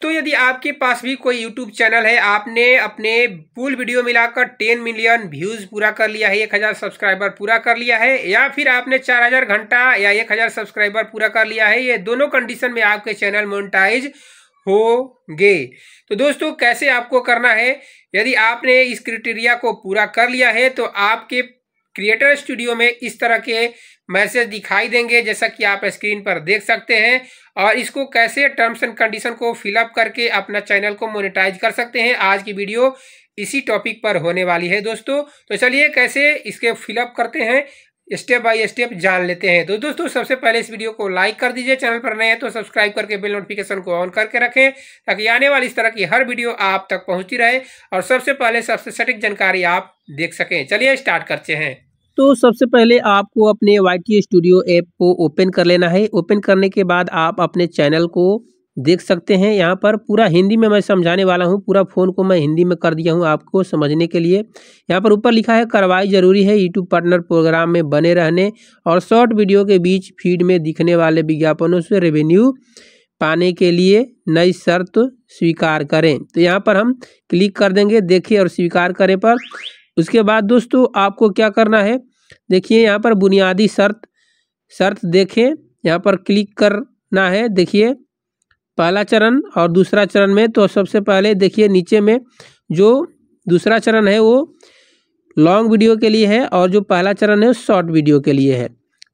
तो यदि आपके पास भी कोई यूट्यूब चैनल है आपने अपने फुल वीडियो मिलाकर टेन मिलियन व्यूज पूरा कर लिया है एक हज़ार सब्सक्राइबर पूरा कर लिया है या फिर आपने चार हज़ार घंटा या एक हज़ार सब्सक्राइबर पूरा कर लिया है ये दोनों कंडीशन में आपके चैनल मोनिटाइज होंगे तो दोस्तों कैसे आपको करना है यदि आपने इस क्रिटेरिया को पूरा कर लिया है तो आपके क्रिएटर स्टूडियो में इस तरह के मैसेज दिखाई देंगे जैसा कि आप स्क्रीन पर देख सकते हैं और इसको कैसे टर्म्स एंड कंडीशन को फिलअप करके अपना चैनल को मोनेटाइज कर सकते हैं आज की वीडियो इसी टॉपिक पर होने वाली है दोस्तों तो चलिए कैसे इसके फिलअप करते हैं स्टेप बाय स्टेप जान लेते हैं तो दोस्तों सबसे पहले इस वीडियो को लाइक कर दीजिए चैनल पर नए हैं तो सब्सक्राइब करके बेल नोटिफिकेशन को ऑन करके रखें ताकि आने वाली इस तरह की हर वीडियो आप तक पहुंचती रहे और सबसे पहले सबसे सटीक जानकारी आप देख सकें चलिए स्टार्ट करते हैं तो सबसे पहले आपको अपने वाई स्टूडियो ऐप को ओपन कर लेना है ओपन करने के बाद आप अपने चैनल को देख सकते हैं यहाँ पर पूरा हिंदी में मैं समझाने वाला हूँ पूरा फ़ोन को मैं हिंदी में कर दिया हूँ आपको समझने के लिए यहाँ पर ऊपर लिखा है कार्रवाई जरूरी है यूट्यूब पार्टनर प्रोग्राम में बने रहने और शॉर्ट वीडियो के बीच फीड में दिखने वाले विज्ञापनों से रेवेन्यू पाने के लिए नई शर्त स्वीकार करें तो यहाँ पर हम क्लिक कर देंगे देखें और स्वीकार करें पर उसके बाद दोस्तों आपको क्या करना है देखिए यहाँ पर बुनियादी शर्त शर्त देखें यहाँ पर क्लिक करना है देखिए पहला चरण और दूसरा चरण में तो सबसे पहले देखिए नीचे में जो दूसरा चरण है वो लॉन्ग वीडियो के लिए है और जो पहला चरण है वो शॉर्ट वीडियो के लिए है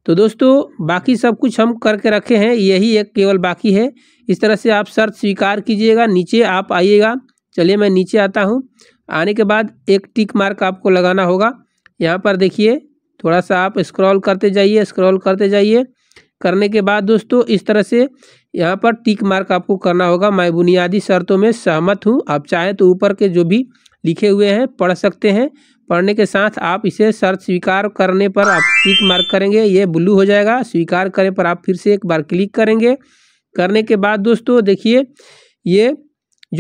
तो दोस्तों बाकी सब कुछ हम करके रखे हैं यही एक केवल बाकी है इस तरह से आप शर्त स्वीकार कीजिएगा नीचे आप आइएगा चलिए मैं नीचे आता हूँ आने के बाद एक टिक मार्क आपको लगाना होगा यहाँ पर देखिए थोड़ा सा आप स्क्रॉल करते जाइए स्क्रॉल करते जाइए करने के बाद दोस्तों इस तरह से यहाँ पर टिक मार्क आपको करना होगा मैं बुनियादी शर्तों में सहमत हूँ आप चाहें तो ऊपर के जो भी लिखे हुए हैं पढ़ सकते हैं पढ़ने के साथ आप इसे शर्त स्वीकार करने पर आप टिक मार्क करेंगे ये ब्लू हो जाएगा स्वीकार करने पर आप फिर से एक बार क्लिक करेंगे करने के बाद दोस्तों देखिए ये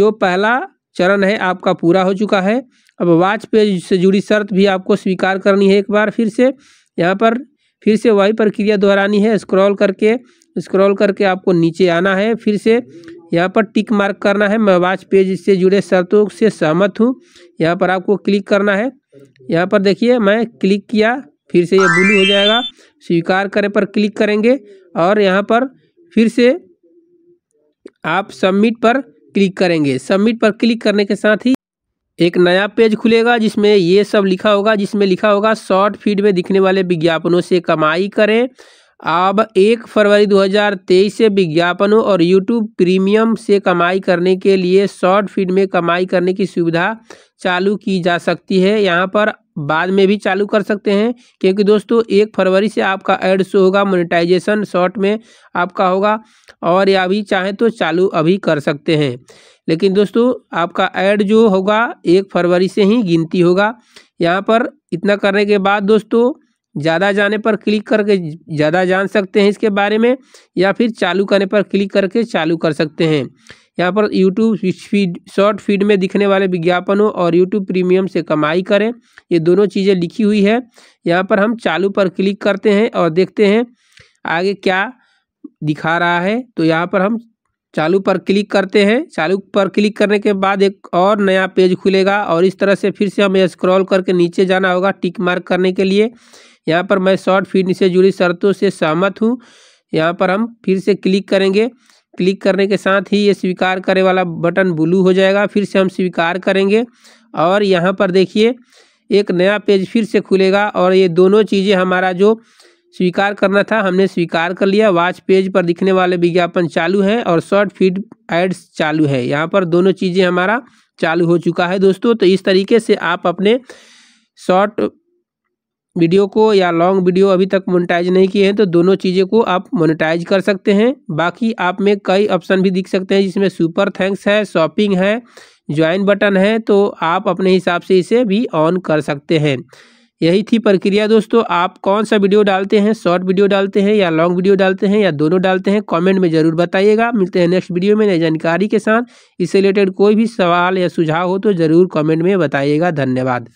जो पहला चरण है आपका पूरा हो चुका है अब वाच पेज से जुड़ी शर्त भी आपको स्वीकार करनी है एक बार फिर से यहाँ पर फिर से वही प्रक्रिया दोहरानी है स्क्रॉल करके स्क्रॉल करके आपको नीचे आना है फिर से यहाँ पर टिक मार्क करना है मैं वाच पेज से जुड़े शर्तों से सहमत हूँ यहाँ पर आपको क्लिक करना है यहाँ पर देखिए मैं क्लिक किया फिर से ये ब्लू हो जाएगा स्वीकार करें पर क्लिक करेंगे और यहाँ पर फिर से आप सबमिट पर क्लिक करेंगे सबमिट पर क्लिक करने के साथ ही एक नया पेज खुलेगा जिसमें ये सब लिखा होगा जिसमें लिखा होगा शॉर्ट फीड में दिखने वाले विज्ञापनों से कमाई करें अब एक फरवरी 2023 से विज्ञापनों और यूट्यूब प्रीमियम से कमाई करने के लिए शॉर्ट फीड में कमाई करने की सुविधा चालू की जा सकती है यहाँ पर बाद में भी चालू कर सकते हैं क्योंकि दोस्तों एक फरवरी से आपका एड शो होगा मोनेटाइजेशन शॉर्ट में आपका होगा और या अभी चाहें तो चालू अभी कर सकते हैं लेकिन दोस्तों आपका एड जो होगा एक फरवरी से ही गिनती होगा यहाँ पर इतना करने के बाद दोस्तों ज़्यादा जाने पर क्लिक करके ज़्यादा जान सकते हैं इसके बारे में या फिर चालू करने पर क्लिक करके चालू कर सकते हैं यहाँ पर यूट्यूब फीड शॉर्ट फीड में दिखने वाले विज्ञापनों और यूट्यूब प्रीमियम से कमाई करें ये दोनों चीज़ें लिखी हुई है यहाँ पर हम चालू पर क्लिक करते हैं और देखते हैं आगे क्या दिखा रहा है तो यहाँ पर हम चालू पर क्लिक करते हैं चालू पर क्लिक करने के बाद एक और नया पेज खुलेगा और इस तरह से फिर से हमें स्क्रॉल करके नीचे जाना होगा टिक मार्क करने के लिए यहाँ पर मैं शॉर्ट फीड से जुड़ी शर्तों से सहमत हूँ यहाँ पर हम फिर से क्लिक करेंगे क्लिक करने के साथ ही ये स्वीकार करे वाला बटन ब्लू हो जाएगा फिर से हम स्वीकार करेंगे और यहाँ पर देखिए एक नया पेज फिर से खुलेगा और ये दोनों चीज़ें हमारा जो स्वीकार करना था हमने स्वीकार कर लिया वाच पेज पर दिखने वाले विज्ञापन चालू हैं और शॉर्ट फीड एड्स चालू है यहाँ पर दोनों चीज़ें हमारा चालू हो चुका है दोस्तों तो इस तरीके से आप अपने शॉर्ट वीडियो को या लॉन्ग वीडियो अभी तक मोनेटाइज नहीं किए हैं तो दोनों चीज़ों को आप मोनेटाइज कर सकते हैं बाकी आप में कई ऑप्शन भी दिख सकते हैं जिसमें सुपर थैंक्स है शॉपिंग है ज्वाइन बटन है तो आप अपने हिसाब से इसे भी ऑन कर सकते हैं यही थी प्रक्रिया दोस्तों आप कौन सा वीडियो डालते हैं शॉर्ट वीडियो डालते हैं या लॉन्ग वीडियो डालते हैं या दोनों डालते हैं कमेंट में ज़रूर बताइएगा मिलते हैं नेक्स्ट वीडियो में नई जानकारी के साथ इससे रिलेटेड कोई भी सवाल या सुझाव हो तो ज़रूर कमेंट में बताइएगा धन्यवाद